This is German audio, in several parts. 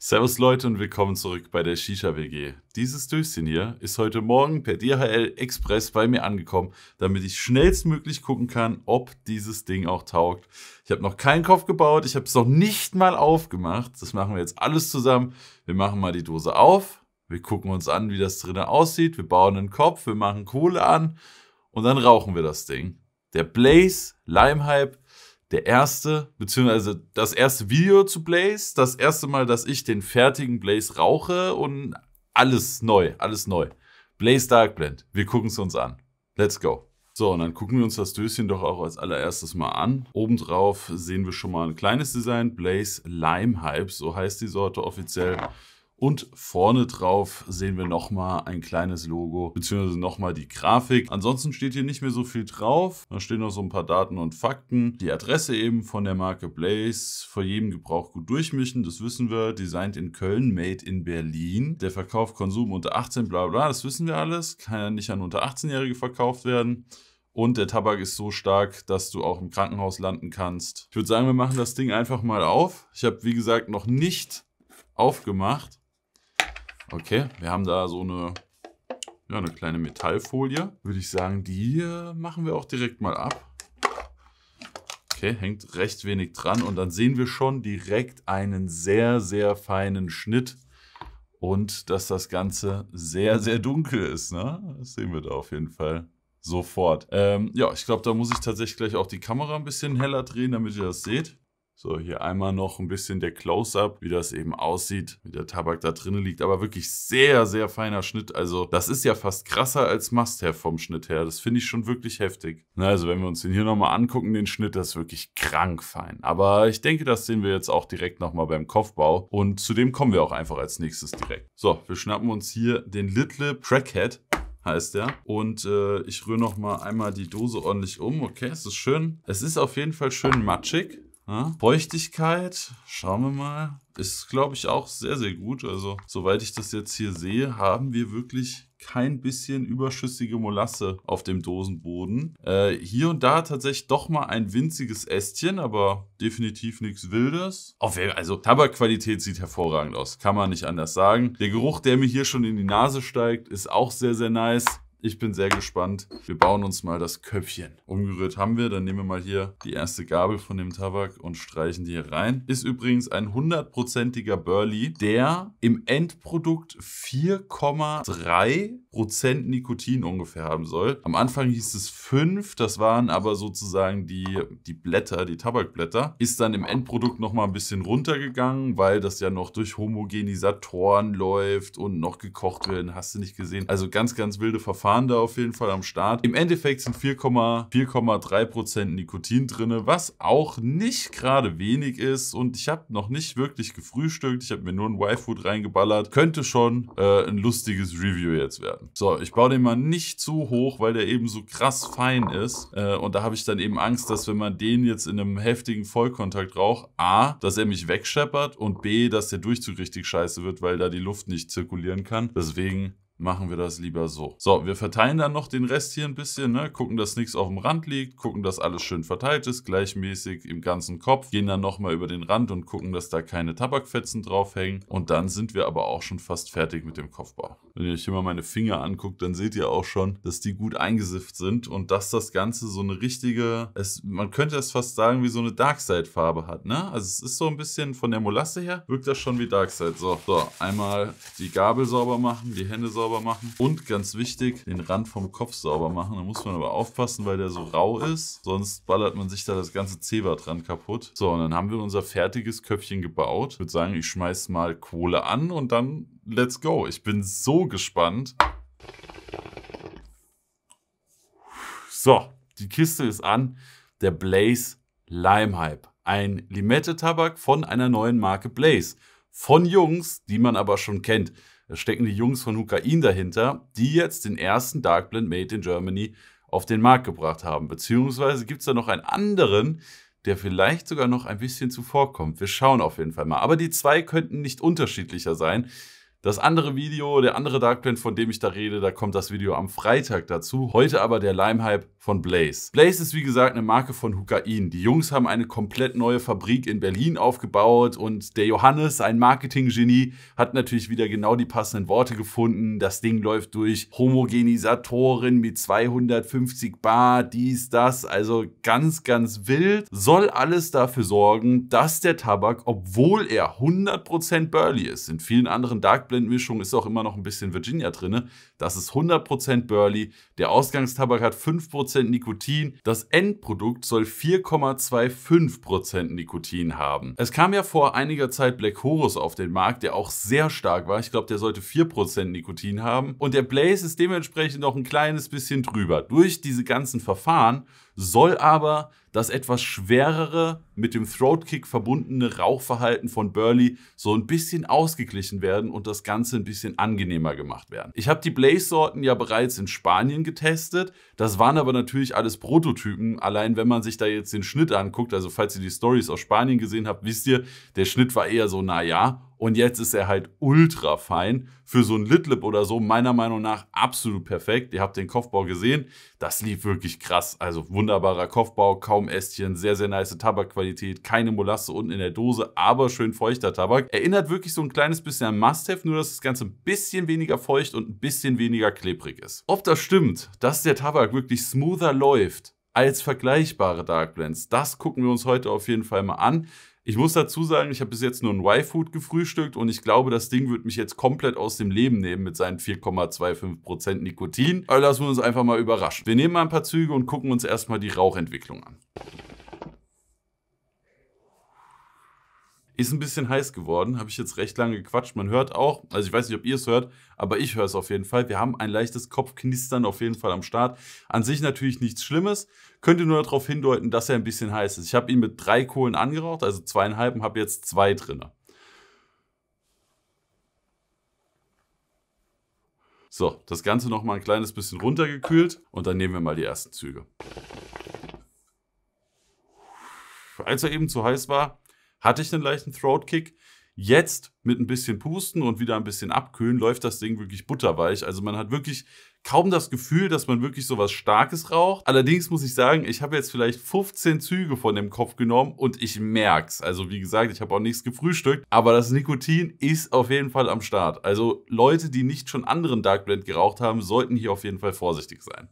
Servus Leute und willkommen zurück bei der Shisha WG. Dieses Döschen hier ist heute Morgen per DHL Express bei mir angekommen, damit ich schnellstmöglich gucken kann, ob dieses Ding auch taugt. Ich habe noch keinen Kopf gebaut, ich habe es noch nicht mal aufgemacht. Das machen wir jetzt alles zusammen. Wir machen mal die Dose auf, wir gucken uns an, wie das drinnen aussieht, wir bauen einen Kopf, wir machen Kohle an und dann rauchen wir das Ding. Der Blaze Lime Hype der erste, beziehungsweise das erste Video zu Blaze, das erste Mal, dass ich den fertigen Blaze rauche und alles neu, alles neu. Blaze Dark Blend, wir gucken es uns an. Let's go. So, und dann gucken wir uns das Döschen doch auch als allererstes mal an. Obendrauf sehen wir schon mal ein kleines Design, Blaze Lime Hype, so heißt die Sorte offiziell. Und vorne drauf sehen wir nochmal ein kleines Logo, beziehungsweise nochmal die Grafik. Ansonsten steht hier nicht mehr so viel drauf. Da stehen noch so ein paar Daten und Fakten. Die Adresse eben von der Marke Blaze, vor jedem Gebrauch gut durchmischen, das wissen wir. Designed in Köln, made in Berlin. Der Verkauf, Konsum unter 18, bla bla, das wissen wir alles. Kann ja nicht an unter 18-Jährige verkauft werden. Und der Tabak ist so stark, dass du auch im Krankenhaus landen kannst. Ich würde sagen, wir machen das Ding einfach mal auf. Ich habe, wie gesagt, noch nicht aufgemacht. Okay, wir haben da so eine, ja, eine kleine Metallfolie. Würde ich sagen, die äh, machen wir auch direkt mal ab. Okay, hängt recht wenig dran und dann sehen wir schon direkt einen sehr, sehr feinen Schnitt und dass das Ganze sehr, sehr dunkel ist. Ne? Das sehen wir da auf jeden Fall sofort. Ähm, ja, ich glaube, da muss ich tatsächlich gleich auch die Kamera ein bisschen heller drehen, damit ihr das seht. So, hier einmal noch ein bisschen der Close-Up, wie das eben aussieht, wie der Tabak da drinnen liegt. Aber wirklich sehr, sehr feiner Schnitt. Also das ist ja fast krasser als Must-Have vom Schnitt her. Das finde ich schon wirklich heftig. Na, also wenn wir uns den hier nochmal angucken, den Schnitt, das ist wirklich krank fein. Aber ich denke, das sehen wir jetzt auch direkt nochmal beim Kopfbau. Und zu dem kommen wir auch einfach als nächstes direkt. So, wir schnappen uns hier den Little Crackhead heißt der. Und äh, ich rühre nochmal einmal die Dose ordentlich um. Okay, es ist schön. Es ist auf jeden Fall schön matschig. Ne? Feuchtigkeit, schauen wir mal, ist, glaube ich, auch sehr, sehr gut. Also, soweit ich das jetzt hier sehe, haben wir wirklich kein bisschen überschüssige Molasse auf dem Dosenboden. Äh, hier und da tatsächlich doch mal ein winziges Ästchen, aber definitiv nichts Wildes. Auf, also Tabakqualität sieht hervorragend aus, kann man nicht anders sagen. Der Geruch, der mir hier schon in die Nase steigt, ist auch sehr, sehr nice. Ich bin sehr gespannt. Wir bauen uns mal das Köpfchen. Umgerührt haben wir, dann nehmen wir mal hier die erste Gabel von dem Tabak und streichen die hier rein. Ist übrigens ein hundertprozentiger Burley, der im Endprodukt 4,3 Prozent Nikotin ungefähr haben soll. Am Anfang hieß es fünf, das waren aber sozusagen die, die Blätter, die Tabakblätter. Ist dann im Endprodukt nochmal ein bisschen runtergegangen, weil das ja noch durch Homogenisatoren läuft und noch gekocht wird, hast du nicht gesehen. Also ganz, ganz wilde Verfahren da auf jeden Fall am Start. Im Endeffekt sind 4,3% Prozent Nikotin drin, was auch nicht gerade wenig ist und ich habe noch nicht wirklich gefrühstückt. Ich habe mir nur ein Y-Food reingeballert. Könnte schon äh, ein lustiges Review jetzt werden. So, ich baue den mal nicht zu hoch, weil der eben so krass fein ist. Äh, und da habe ich dann eben Angst, dass wenn man den jetzt in einem heftigen Vollkontakt raucht, A, dass er mich wegscheppert und B, dass der Durchzug richtig scheiße wird, weil da die Luft nicht zirkulieren kann. Deswegen machen wir das lieber so. So, wir verteilen dann noch den Rest hier ein bisschen, ne? gucken, dass nichts auf dem Rand liegt, gucken, dass alles schön verteilt ist, gleichmäßig im ganzen Kopf, gehen dann nochmal über den Rand und gucken, dass da keine Tabakfetzen draufhängen und dann sind wir aber auch schon fast fertig mit dem Kopfbau. Wenn ihr euch immer meine Finger anguckt, dann seht ihr auch schon, dass die gut eingesifft sind und dass das Ganze so eine richtige, es, man könnte es fast sagen, wie so eine darkseid farbe hat, ne? Also es ist so ein bisschen von der Molasse her, wirkt das schon wie Darkseid. So, so, einmal die Gabel sauber machen, die Hände sauber sauber machen. Und ganz wichtig, den Rand vom Kopf sauber machen. Da muss man aber aufpassen, weil der so rau ist. Sonst ballert man sich da das ganze Zebrat dran kaputt. So, und dann haben wir unser fertiges Köpfchen gebaut. Ich würde sagen, ich schmeiß mal Kohle an und dann let's go. Ich bin so gespannt. So, die Kiste ist an. Der Blaze Lime Hype. Ein Limette-Tabak von einer neuen Marke Blaze. Von Jungs, die man aber schon kennt stecken die Jungs von Hukain dahinter, die jetzt den ersten Dark Blend Made in Germany auf den Markt gebracht haben. Beziehungsweise gibt es da noch einen anderen, der vielleicht sogar noch ein bisschen zuvorkommt. Wir schauen auf jeden Fall mal. Aber die zwei könnten nicht unterschiedlicher sein. Das andere Video, der andere Dark Blend, von dem ich da rede, da kommt das Video am Freitag dazu. Heute aber der Lime Hype von Blaze. Blaze ist wie gesagt eine Marke von Hukain. Die Jungs haben eine komplett neue Fabrik in Berlin aufgebaut und der Johannes, ein Marketinggenie, hat natürlich wieder genau die passenden Worte gefunden. Das Ding läuft durch Homogenisatoren mit 250 Bar, dies, das, also ganz, ganz wild. Soll alles dafür sorgen, dass der Tabak, obwohl er 100% Burley ist, in vielen anderen Dark Blend Mischungen ist auch immer noch ein bisschen Virginia drin, das ist 100% Burley, der Ausgangstabak hat 5% Prozent Nikotin. Das Endprodukt soll 4,25% Nikotin haben. Es kam ja vor einiger Zeit Black Horus auf den Markt, der auch sehr stark war. Ich glaube, der sollte 4% Nikotin haben. Und der Blaze ist dementsprechend noch ein kleines bisschen drüber. Durch diese ganzen Verfahren soll aber das etwas schwerere, mit dem Throatkick verbundene Rauchverhalten von Burley so ein bisschen ausgeglichen werden und das Ganze ein bisschen angenehmer gemacht werden. Ich habe die Blaze-Sorten ja bereits in Spanien getestet. Das waren aber natürlich alles Prototypen. Allein wenn man sich da jetzt den Schnitt anguckt, also falls ihr die Stories aus Spanien gesehen habt, wisst ihr, der Schnitt war eher so, naja, und jetzt ist er halt ultra fein. Für so ein Litlip oder so, meiner Meinung nach, absolut perfekt. Ihr habt den Kopfbau gesehen. Das lief wirklich krass. Also wunderbarer Kopfbau, kaum Ästchen, sehr, sehr nice Tabakqualität, keine Molasse unten in der Dose, aber schön feuchter Tabak. Erinnert wirklich so ein kleines bisschen an Must-Have, nur dass das Ganze ein bisschen weniger feucht und ein bisschen weniger klebrig ist. Ob das stimmt, dass der Tabak wirklich smoother läuft, als vergleichbare Dark Blends. Das gucken wir uns heute auf jeden Fall mal an. Ich muss dazu sagen, ich habe bis jetzt nur ein Y-Food gefrühstückt und ich glaube, das Ding wird mich jetzt komplett aus dem Leben nehmen mit seinen 4,25% Nikotin. Aber lassen wir uns einfach mal überraschen. Wir nehmen mal ein paar Züge und gucken uns erstmal die Rauchentwicklung an. Ist ein bisschen heiß geworden, habe ich jetzt recht lange gequatscht. Man hört auch, also ich weiß nicht, ob ihr es hört, aber ich höre es auf jeden Fall. Wir haben ein leichtes Kopfknistern auf jeden Fall am Start. An sich natürlich nichts Schlimmes, könnte nur darauf hindeuten, dass er ein bisschen heiß ist. Ich habe ihn mit drei Kohlen angeraucht, also zweieinhalb und habe jetzt zwei drin. So, das Ganze nochmal ein kleines bisschen runtergekühlt und dann nehmen wir mal die ersten Züge. Als er eben zu heiß war, hatte ich einen leichten Throat Kick. Jetzt mit ein bisschen Pusten und wieder ein bisschen Abkühlen läuft das Ding wirklich butterweich. Also man hat wirklich kaum das Gefühl, dass man wirklich so was Starkes raucht. Allerdings muss ich sagen, ich habe jetzt vielleicht 15 Züge von dem Kopf genommen und ich merke es. Also wie gesagt, ich habe auch nichts gefrühstückt, aber das Nikotin ist auf jeden Fall am Start. Also Leute, die nicht schon anderen Dark Blend geraucht haben, sollten hier auf jeden Fall vorsichtig sein.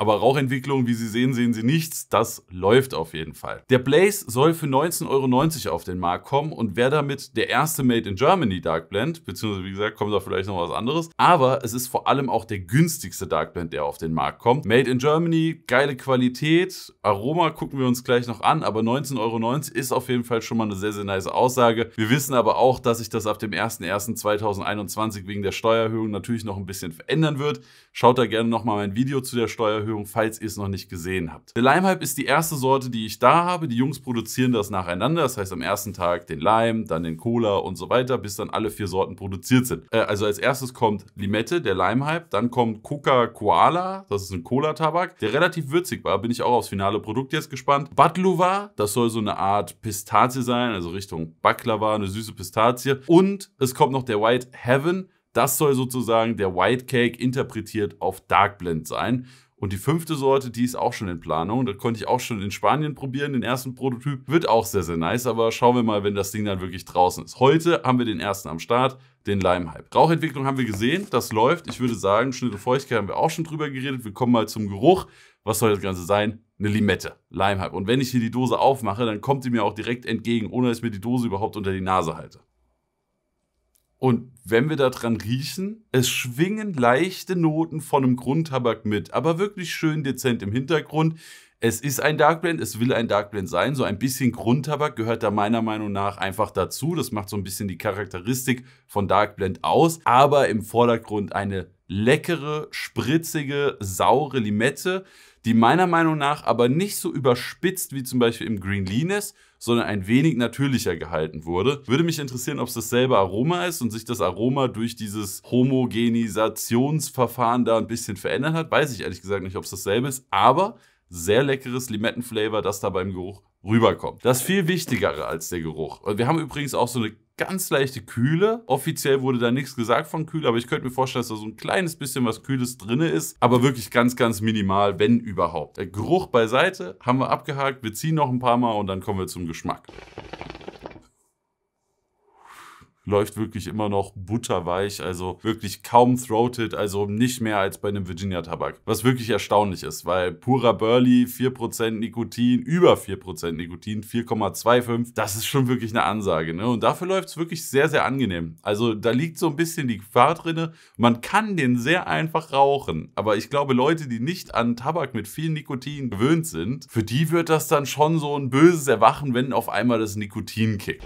Aber Rauchentwicklung, wie Sie sehen, sehen Sie nichts. Das läuft auf jeden Fall. Der Blaze soll für 19,90 Euro auf den Markt kommen und wäre damit der erste Made in Germany Dark Blend. Beziehungsweise, wie gesagt, kommt da vielleicht noch was anderes. Aber es ist vor allem auch der günstigste Dark Blend, der auf den Markt kommt. Made in Germany, geile Qualität. Aroma gucken wir uns gleich noch an. Aber 19,90 Euro ist auf jeden Fall schon mal eine sehr, sehr nice Aussage. Wir wissen aber auch, dass sich das ab dem 01.01.2021 wegen der Steuererhöhung natürlich noch ein bisschen verändern wird. Schaut da gerne nochmal mein Video zu der Steuererhöhung Preiserhöhung, falls ihr es noch nicht gesehen habt. Der Limehype ist die erste Sorte, die ich da habe. Die Jungs produzieren das nacheinander. Das heißt am ersten Tag den Lime, dann den Cola und so weiter, bis dann alle vier Sorten produziert sind. Äh, also als erstes kommt Limette, der Limehype. Dann kommt Coca Koala, das ist ein Cola-Tabak, der relativ würzig war. Bin ich auch aufs finale Produkt jetzt gespannt. Batluva, das soll so eine Art Pistazie sein, also Richtung Baklava, eine süße Pistazie. Und es kommt noch der White Heaven. Das soll sozusagen der White Cake interpretiert auf Dark Blend sein. Und die fünfte Sorte, die ist auch schon in Planung. Das konnte ich auch schon in Spanien probieren, den ersten Prototyp. Wird auch sehr, sehr nice, aber schauen wir mal, wenn das Ding dann wirklich draußen ist. Heute haben wir den ersten am Start, den Leimhype. Rauchentwicklung haben wir gesehen, das läuft. Ich würde sagen, Schnitt und Feuchtigkeit haben wir auch schon drüber geredet. Wir kommen mal zum Geruch. Was soll das Ganze sein? Eine Limette, Leimhype. Und wenn ich hier die Dose aufmache, dann kommt die mir auch direkt entgegen, ohne dass ich mir die Dose überhaupt unter die Nase halte. Und wenn wir daran riechen, es schwingen leichte Noten von einem Grundtabak mit, aber wirklich schön dezent im Hintergrund. Es ist ein Dark Blend, es will ein Dark Blend sein. So ein bisschen Grundtabak gehört da meiner Meinung nach einfach dazu. Das macht so ein bisschen die Charakteristik von Dark Blend aus. Aber im Vordergrund eine leckere, spritzige, saure Limette, die meiner Meinung nach aber nicht so überspitzt wie zum Beispiel im Green Lean sondern ein wenig natürlicher gehalten wurde. Würde mich interessieren, ob es dasselbe Aroma ist und sich das Aroma durch dieses Homogenisationsverfahren da ein bisschen verändert hat. Weiß ich ehrlich gesagt nicht, ob es dasselbe ist, aber sehr leckeres Limettenflavor, das da beim Geruch rüberkommt. Das viel wichtigere als der Geruch. Und wir haben übrigens auch so eine ganz leichte Kühle. Offiziell wurde da nichts gesagt von Kühl, aber ich könnte mir vorstellen, dass da so ein kleines bisschen was Kühles drin ist, aber wirklich ganz, ganz minimal, wenn überhaupt. Der Geruch beiseite, haben wir abgehakt, wir ziehen noch ein paar Mal und dann kommen wir zum Geschmack läuft wirklich immer noch butterweich, also wirklich kaum throated, also nicht mehr als bei einem Virginia Tabak. Was wirklich erstaunlich ist, weil purer Burley, 4% Nikotin, über 4% Nikotin, 4,25, das ist schon wirklich eine Ansage. Ne? Und dafür läuft es wirklich sehr, sehr angenehm. Also da liegt so ein bisschen die Gefahr drin. Man kann den sehr einfach rauchen, aber ich glaube, Leute, die nicht an Tabak mit viel Nikotin gewöhnt sind, für die wird das dann schon so ein böses Erwachen, wenn auf einmal das Nikotin kickt.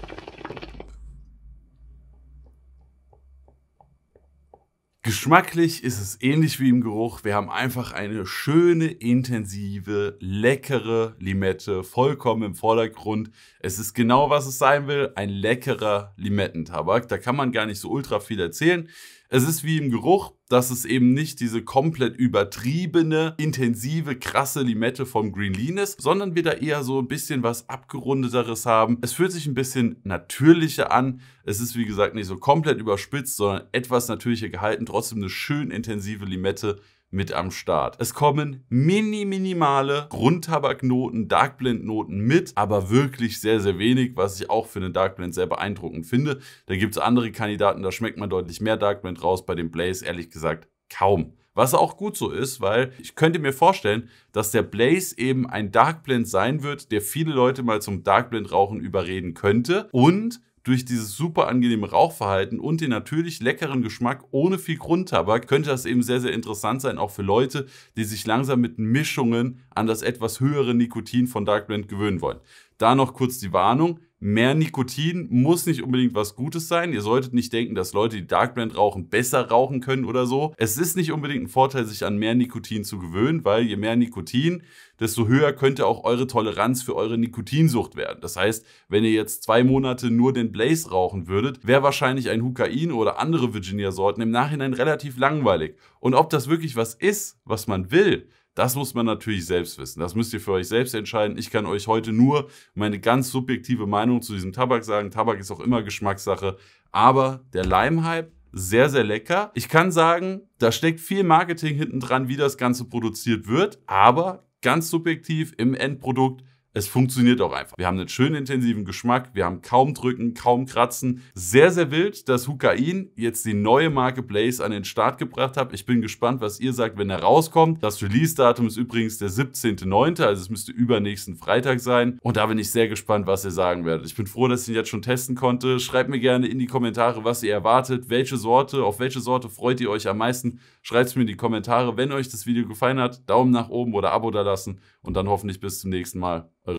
Geschmacklich ist es ähnlich wie im Geruch. Wir haben einfach eine schöne, intensive, leckere Limette, vollkommen im Vordergrund. Es ist genau, was es sein will, ein leckerer Limettentabak. Da kann man gar nicht so ultra viel erzählen. Es ist wie im Geruch, dass es eben nicht diese komplett übertriebene, intensive, krasse Limette vom Green Lean ist, sondern wir da eher so ein bisschen was abgerundeteres haben. Es fühlt sich ein bisschen natürlicher an. Es ist wie gesagt nicht so komplett überspitzt, sondern etwas natürlicher gehalten. Trotzdem eine schön intensive Limette, mit am Start. Es kommen mini minimale Grundtabaknoten, Darkblend-Noten mit, aber wirklich sehr, sehr wenig, was ich auch für eine Darkblend sehr beeindruckend finde. Da gibt es andere Kandidaten, da schmeckt man deutlich mehr Darkblend raus, bei dem Blaze ehrlich gesagt kaum. Was auch gut so ist, weil ich könnte mir vorstellen, dass der Blaze eben ein Darkblend sein wird, der viele Leute mal zum Darkblend-Rauchen überreden könnte und durch dieses super angenehme Rauchverhalten und den natürlich leckeren Geschmack ohne viel Grundtabak könnte das eben sehr, sehr interessant sein, auch für Leute, die sich langsam mit Mischungen an das etwas höhere Nikotin von Dark Blend gewöhnen wollen. Da noch kurz die Warnung, mehr Nikotin muss nicht unbedingt was Gutes sein. Ihr solltet nicht denken, dass Leute, die Dark Blend rauchen, besser rauchen können oder so. Es ist nicht unbedingt ein Vorteil, sich an mehr Nikotin zu gewöhnen, weil je mehr Nikotin, desto höher könnte auch eure Toleranz für eure Nikotinsucht werden. Das heißt, wenn ihr jetzt zwei Monate nur den Blaze rauchen würdet, wäre wahrscheinlich ein Hukain oder andere Virginia-Sorten im Nachhinein relativ langweilig. Und ob das wirklich was ist, was man will, das muss man natürlich selbst wissen. Das müsst ihr für euch selbst entscheiden. Ich kann euch heute nur meine ganz subjektive Meinung zu diesem Tabak sagen. Tabak ist auch immer Geschmackssache. Aber der Leimhype, sehr, sehr lecker. Ich kann sagen, da steckt viel Marketing hinten dran, wie das Ganze produziert wird. Aber ganz subjektiv im Endprodukt es funktioniert auch einfach. Wir haben einen schönen intensiven Geschmack, wir haben kaum Drücken, kaum Kratzen. Sehr, sehr wild, dass Hukain jetzt die neue Marke Blaze an den Start gebracht hat. Ich bin gespannt, was ihr sagt, wenn er rauskommt. Das Release-Datum ist übrigens der 17.09., also es müsste übernächsten Freitag sein. Und da bin ich sehr gespannt, was ihr sagen werdet. Ich bin froh, dass ich ihn jetzt schon testen konnte. Schreibt mir gerne in die Kommentare, was ihr erwartet, welche Sorte, auf welche Sorte freut ihr euch am meisten. Schreibt es mir in die Kommentare. Wenn euch das Video gefallen hat, Daumen nach oben oder Abo da lassen. Und dann hoffentlich bis zum nächsten Mal.